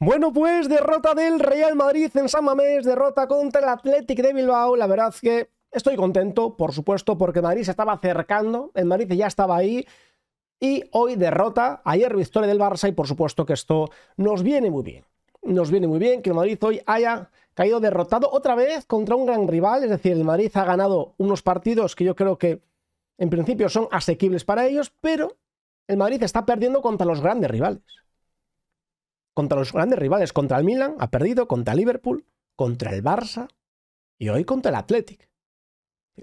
Bueno, pues derrota del Real Madrid en San Mamés, derrota contra el Athletic de Bilbao. La verdad es que estoy contento, por supuesto, porque Madrid se estaba acercando, el Madrid ya estaba ahí. Y hoy derrota, ayer victoria del Barça y por supuesto que esto nos viene muy bien. Nos viene muy bien que el Madrid hoy haya caído derrotado otra vez contra un gran rival, es decir, el Madrid ha ganado unos partidos que yo creo que en principio son asequibles para ellos, pero el Madrid está perdiendo contra los grandes rivales contra los grandes rivales, contra el Milan, ha perdido, contra el Liverpool, contra el Barça y hoy contra el Athletic.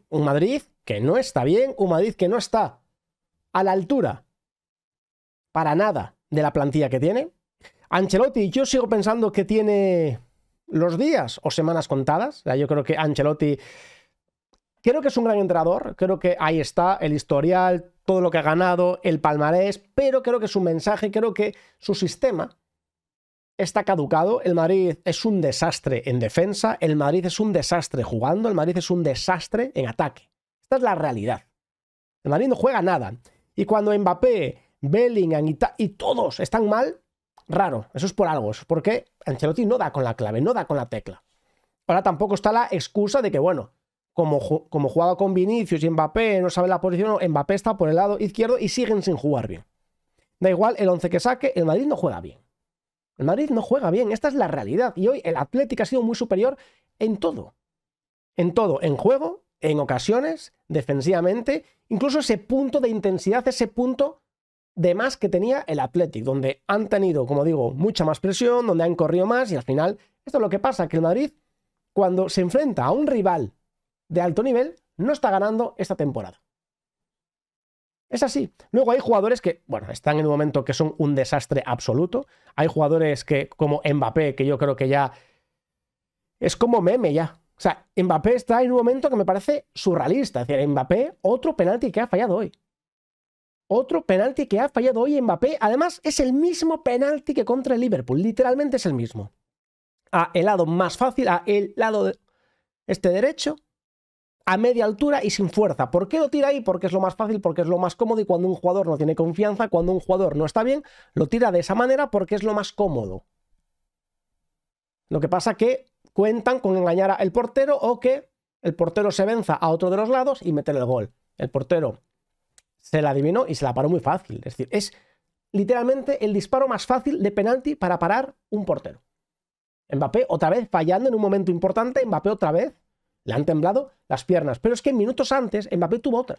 Un Madrid que no está bien, un Madrid que no está a la altura para nada de la plantilla que tiene. Ancelotti, yo sigo pensando que tiene los días o semanas contadas. Yo creo que Ancelotti, creo que es un gran entrenador, creo que ahí está el historial, todo lo que ha ganado, el palmarés, pero creo que su mensaje, creo que su sistema está caducado, el Madrid es un desastre en defensa, el Madrid es un desastre jugando, el Madrid es un desastre en ataque. Esta es la realidad. El Madrid no juega nada. Y cuando Mbappé, Bellingham y, todos están mal, raro, eso es por algo, es porque Ancelotti no da con la clave, no da con la tecla. Ahora tampoco está la excusa de que, bueno, como, como jugaba con Vinicius y Mbappé, no sabe la posición, Mbappé está por el lado izquierdo y siguen sin jugar bien. Da igual el 11 que saque, el Madrid no juega bien. El Madrid no juega bien, esta es la realidad. Y hoy el Atlético ha sido muy superior en todo. En todo, en juego, en ocasiones, defensivamente, incluso ese punto de intensidad, ese punto de más que tenía el Atlético, donde han tenido, como digo, mucha más presión, donde han corrido más y al final, esto es lo que pasa, que el Madrid, cuando se enfrenta a un rival de alto nivel, no está ganando esta temporada. Es así. Luego hay jugadores que, bueno, están en un momento que son un desastre absoluto. Hay jugadores que, como Mbappé, que yo creo que ya es como meme ya. O sea, Mbappé está en un momento que me parece surrealista. Es decir, Mbappé, otro penalti que ha fallado hoy. Otro penalti que ha fallado hoy Mbappé. Además, es el mismo penalti que contra el Liverpool. Literalmente es el mismo. A el lado más fácil, a el lado de este derecho, a media altura y sin fuerza. ¿Por qué lo tira ahí? Porque es lo más fácil, porque es lo más cómodo y cuando un jugador no tiene confianza, cuando un jugador no está bien, lo tira de esa manera porque es lo más cómodo. Lo que pasa que cuentan con engañar al portero o que el portero se venza a otro de los lados y meter el gol. El portero se la adivinó y se la paró muy fácil. Es decir, es literalmente el disparo más fácil de penalti para parar un portero. Mbappé otra vez fallando en un momento importante, Mbappé otra vez le han temblado las piernas. Pero es que minutos antes Mbappé tuvo otra.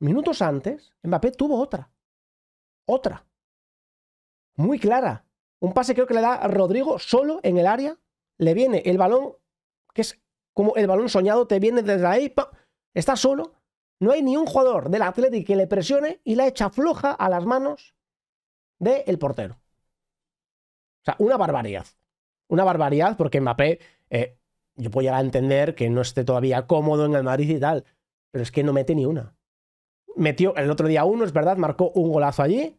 Minutos antes Mbappé tuvo otra. Otra. Muy clara. Un pase creo que le da a Rodrigo solo en el área. Le viene el balón, que es como el balón soñado, te viene desde ahí. Está solo. No hay ni un jugador del Atlético que le presione y la echa floja a las manos del portero. O sea, una barbaridad. Una barbaridad porque Mbappé eh, yo puedo llegar a entender que no esté todavía cómodo en el Madrid y tal, pero es que no mete ni una. Metió el otro día uno, es verdad, marcó un golazo allí,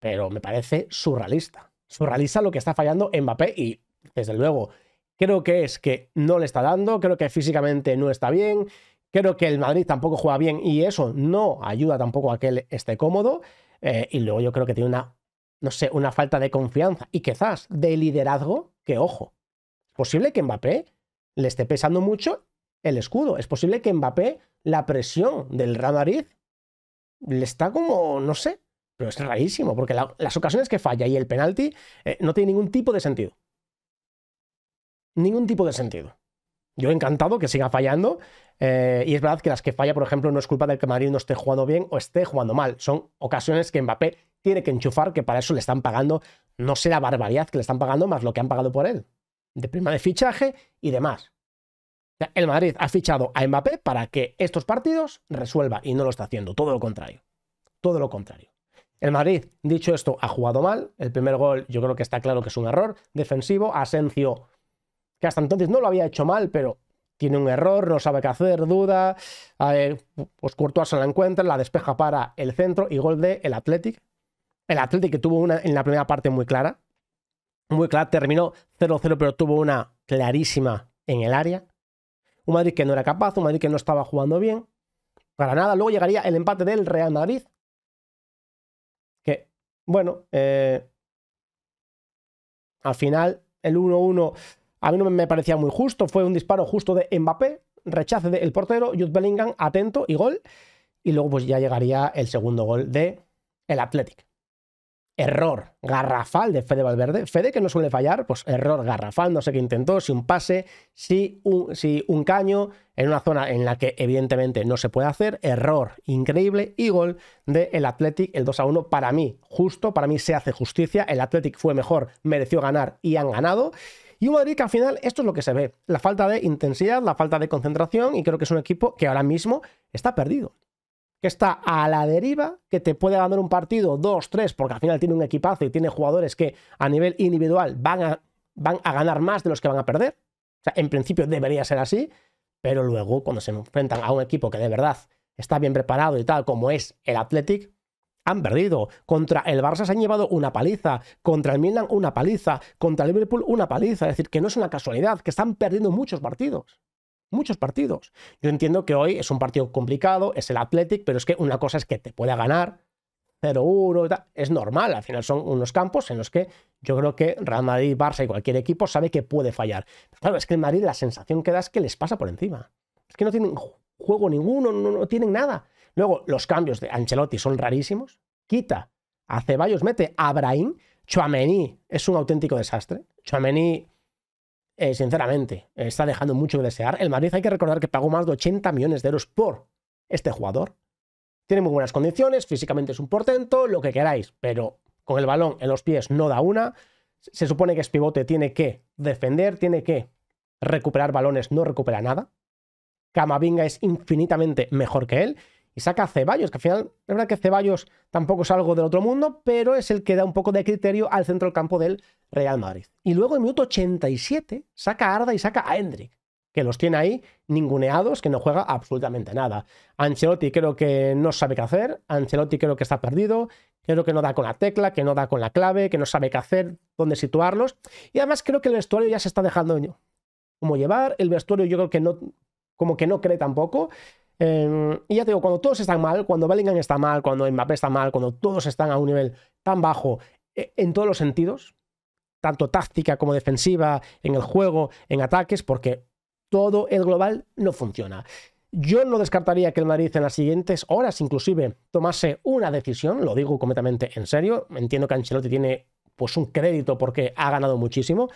pero me parece surrealista. Surrealista lo que está fallando Mbappé y, desde luego, creo que es que no le está dando, creo que físicamente no está bien, creo que el Madrid tampoco juega bien y eso no ayuda tampoco a que él esté cómodo. Eh, y luego yo creo que tiene una, no sé, una falta de confianza y quizás de liderazgo que, ojo, posible que Mbappé le esté pesando mucho el escudo. Es posible que Mbappé, la presión del Real le está como, no sé, pero es rarísimo, porque las ocasiones que falla y el penalti eh, no tiene ningún tipo de sentido. Ningún tipo de sentido. Yo he encantado que siga fallando. Eh, y es verdad que las que falla, por ejemplo, no es culpa del que Madrid no esté jugando bien o esté jugando mal. Son ocasiones que Mbappé tiene que enchufar, que para eso le están pagando, no sé la barbaridad que le están pagando, más lo que han pagado por él de prima de fichaje y demás. el Madrid ha fichado a Mbappé para que estos partidos resuelva y no lo está haciendo, todo lo contrario. Todo lo contrario. El Madrid, dicho esto, ha jugado mal. El primer gol yo creo que está claro que es un error defensivo. Asencio, que hasta entonces no lo había hecho mal, pero tiene un error, no sabe qué hacer, duda. pues Courtois se la encuentra, la despeja para el centro y gol de el Athletic. El Athletic que tuvo una en la primera parte muy clara, muy claro, Terminó 0-0, pero tuvo una clarísima en el área. Un Madrid que no era capaz, un Madrid que no estaba jugando bien. Para nada. Luego llegaría el empate del Real Madrid. Que, bueno, eh, al final el 1-1 a mí no me parecía muy justo. Fue un disparo justo de Mbappé, rechace del portero, Jude Bellingham, atento y gol. Y luego pues ya llegaría el segundo gol de el Athletic error garrafal de Fede Valverde. Fede que no suele fallar, pues error garrafal, no sé qué intentó, si un pase, si un, un caño, en una zona en la que evidentemente no se puede hacer, error increíble y gol de el Athletic, el 2 a 1 para mí, justo, para mí se hace justicia, el Athletic fue mejor, mereció ganar y han ganado. Y un Madrid que al final esto es lo que se ve, la falta de intensidad, la falta de concentración y creo que es un equipo que ahora mismo está perdido está a la deriva, que te puede ganar un partido, dos, tres, porque al final tiene un equipazo y tiene jugadores que a nivel individual van a, van a ganar más de los que van a perder. O sea, en principio debería ser así, pero luego cuando se enfrentan a un equipo que de verdad está bien preparado y tal, como es el Athletic, han perdido. Contra el Barça se han llevado una paliza, contra el Milan una paliza, contra el Liverpool una paliza. Es decir, que no es una casualidad, que están perdiendo muchos partidos muchos partidos. Yo entiendo que hoy es un partido complicado, es el Athletic, pero es que una cosa es que te pueda ganar 0-1, es normal, al final son unos campos en los que yo creo que Real Madrid, Barça y cualquier equipo sabe que puede fallar. claro, es que en Madrid la sensación que da es que les pasa por encima. Es que no tienen juego ninguno, no, tienen nada. Luego, los cambios de Ancelotti son rarísimos. Quita a Ceballos, mete a Brahim. Chouameni es un auténtico desastre. Chouameni eh, sinceramente, está dejando mucho que desear. El Madrid hay que recordar que pagó más de 80 millones de euros por este jugador. Tiene muy buenas condiciones, físicamente es un portento, lo que queráis, pero con el balón en los pies no da una. Se supone que es pivote, tiene que defender, tiene que recuperar balones, no recupera nada. Camavinga es infinitamente mejor que él y saca a Ceballos, que al final, es verdad que Ceballos tampoco es algo del otro mundo, pero es el que da un poco de criterio al centro del campo del Real Madrid. Y luego en minuto 87 saca a Arda y saca a Hendrik, que los tiene ahí ninguneados, que no juega absolutamente nada. Ancelotti creo que no sabe qué hacer, Ancelotti creo que está perdido, creo que no da con la tecla, que no da con la clave, que no sabe qué hacer, dónde situarlos. Y además creo que el vestuario ya se está dejando como llevar, el vestuario yo creo que no, como que no cree tampoco. Em, y ya te digo, cuando todos están mal, cuando Bellingham está mal, cuando Mbappé está mal, cuando todos están a un nivel tan bajo e, en todos los sentidos, tanto táctica como defensiva, en el juego, en ataques, porque todo el global no funciona. Yo no descartaría que el Madrid en las siguientes horas inclusive tomase una decisión, lo digo completamente en serio, entiendo que Ancelotti tiene pues un crédito porque ha ganado muchísimo,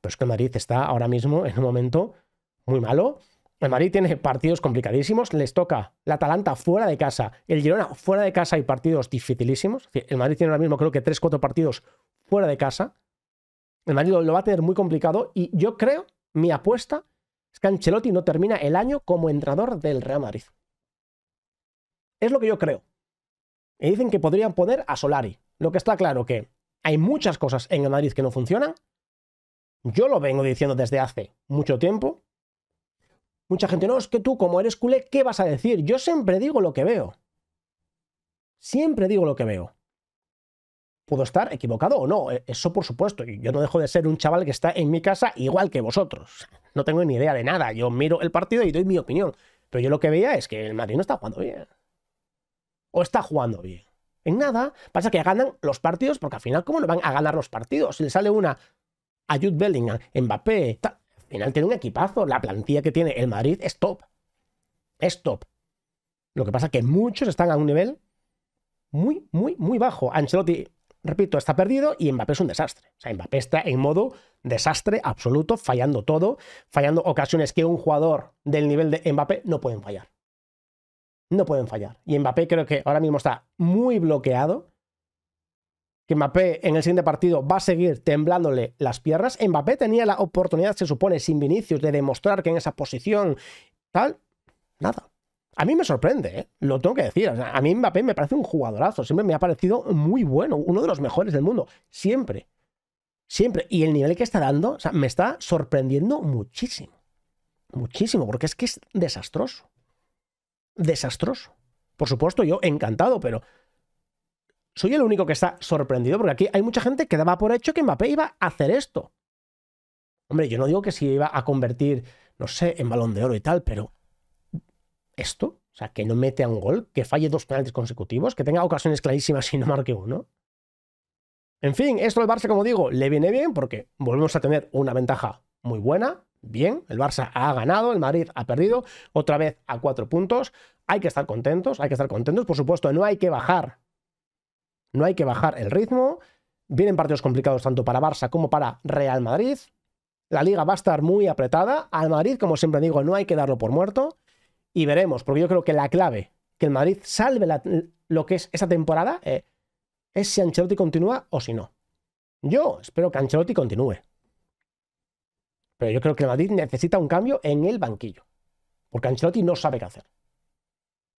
pero es que el Madrid está ahora mismo en un momento muy malo el Madrid tiene partidos complicadísimos. Les toca la Atalanta fuera de casa, el Girona fuera de casa y partidos dificilísimos. El Madrid tiene ahora mismo creo que 3-4 partidos fuera de casa. El Madrid lo, va a tener muy complicado y yo creo, mi apuesta es que Ancelotti no termina el año como entrador del Real Madrid. Es lo que yo creo. Y dicen que podrían poner a Solari. Lo que está claro que hay muchas cosas en el Madrid que no funcionan. Yo lo vengo diciendo desde hace mucho tiempo. Mucha gente, no, es que tú como eres culé, ¿qué vas a decir? Yo siempre digo lo que veo. Siempre digo lo que veo. Puedo estar equivocado o no, e, eso por supuesto. Yo no dejo de ser un chaval que está en mi casa igual que vosotros. No tengo ni idea de nada. Yo miro el partido y doy mi opinión. Pero yo lo que veía es que el Madrid no está jugando bien. O está jugando bien. En nada, pasa que ganan los partidos porque al final, ¿cómo no van a ganar los partidos? Si le sale una a Jude Bellingham, Mbappé, tal final tiene un equipazo. La plantilla que tiene el Madrid es top. Es top. Lo que pasa es que muchos están a un nivel muy, muy, muy bajo. Ancelotti, repito, está perdido y Mbappé es un desastre. O sea, Mbappé está en modo desastre absoluto, fallando todo, fallando ocasiones que un jugador del nivel de Mbappé no pueden fallar. No pueden fallar. Y Mbappé creo que ahora mismo está muy bloqueado Mbappé en el siguiente partido va a seguir temblándole las piernas. Mbappé tenía la oportunidad, se supone, sin Vinicius, de demostrar que en esa posición tal, nada. A mí me sorprende, ¿eh? lo tengo que decir. a mí Mbappé me parece un jugadorazo, siempre me ha parecido muy bueno, uno de los mejores del mundo, siempre. Siempre. Y el nivel que está dando, me está sorprendiendo muchísimo. Muchísimo, porque es que es desastroso. Desastroso. Por supuesto, yo encantado, pero soy el único que está sorprendido, porque aquí hay mucha gente que daba por hecho que Mbappé iba a hacer esto. Hombre, yo no digo que si iba a convertir, no sé, en balón de oro y tal, pero esto, o sea, que no mete a un gol, que falle dos penaltis consecutivos, que tenga ocasiones clarísimas y no marque uno. En fin, esto al Barça, como digo, le viene bien porque volvemos a tener una ventaja muy buena. Bien, el Barça ha ganado, el Madrid ha perdido, otra vez a cuatro puntos. Hay que estar contentos, hay que estar contentos. Por supuesto, no hay que bajar no hay que bajar el ritmo. Vienen partidos complicados tanto para Barça como para Real Madrid. La liga va a estar muy apretada. Al Madrid, como siempre digo, no hay que darlo por muerto. Y veremos, porque yo creo que la clave que el Madrid salve lo que es esa temporada eh, es si Ancelotti continúa o si no. Yo espero que Ancelotti continúe. Pero yo creo que el Madrid necesita un cambio en el banquillo. Porque Ancelotti no sabe qué hacer.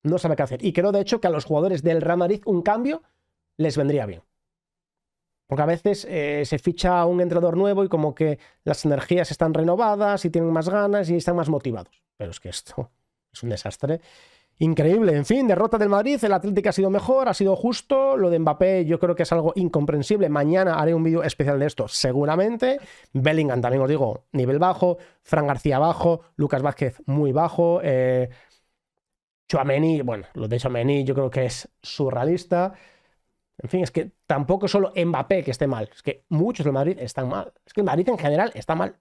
No sabe qué hacer. Y creo, de hecho, que a los jugadores del Real Madrid un cambio les vendría bien. Porque a veces eh, se ficha un entrenador nuevo y como que las energías están renovadas y tienen más ganas y están más motivados. Pero es que esto es un desastre. Increíble, en fin, derrota del Madrid, el Atlético ha sido mejor, ha sido justo, lo de Mbappé yo creo que es algo incomprensible, mañana haré un vídeo especial de esto, seguramente, Bellingham también os digo, nivel bajo, Fran García bajo, Lucas Vázquez muy bajo, eh, Chouameni, bueno, lo de Chouameni yo creo que es surrealista, en fin, es que tampoco es solo Mbappé que esté mal, es que muchos del Madrid están mal. Es que el Madrid en general está mal.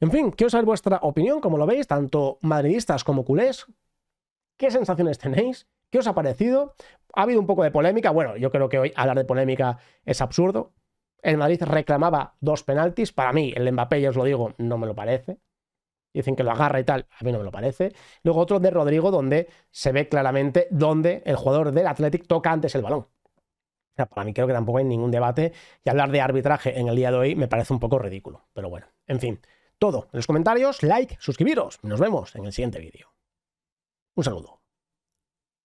En fin, quiero saber vuestra opinión, como lo veis, tanto madridistas como culés. ¿Qué sensaciones tenéis? ¿Qué os ha parecido? Ha habido un poco de polémica. Bueno, yo creo que hoy hablar de polémica es absurdo. El Madrid reclamaba dos penaltis. Para mí, el Mbappé, ya os lo digo, no me lo parece. Dicen que lo agarra y tal. A mí no me lo parece. Luego otro de Rodrigo, donde se ve claramente dónde el jugador del Athletic toca antes el balón para mí creo que tampoco hay ningún debate y hablar de arbitraje en el día de hoy me parece un poco ridículo. Pero bueno, en fin, todo en los comentarios, like, suscribiros. Nos vemos en el siguiente vídeo. Un saludo.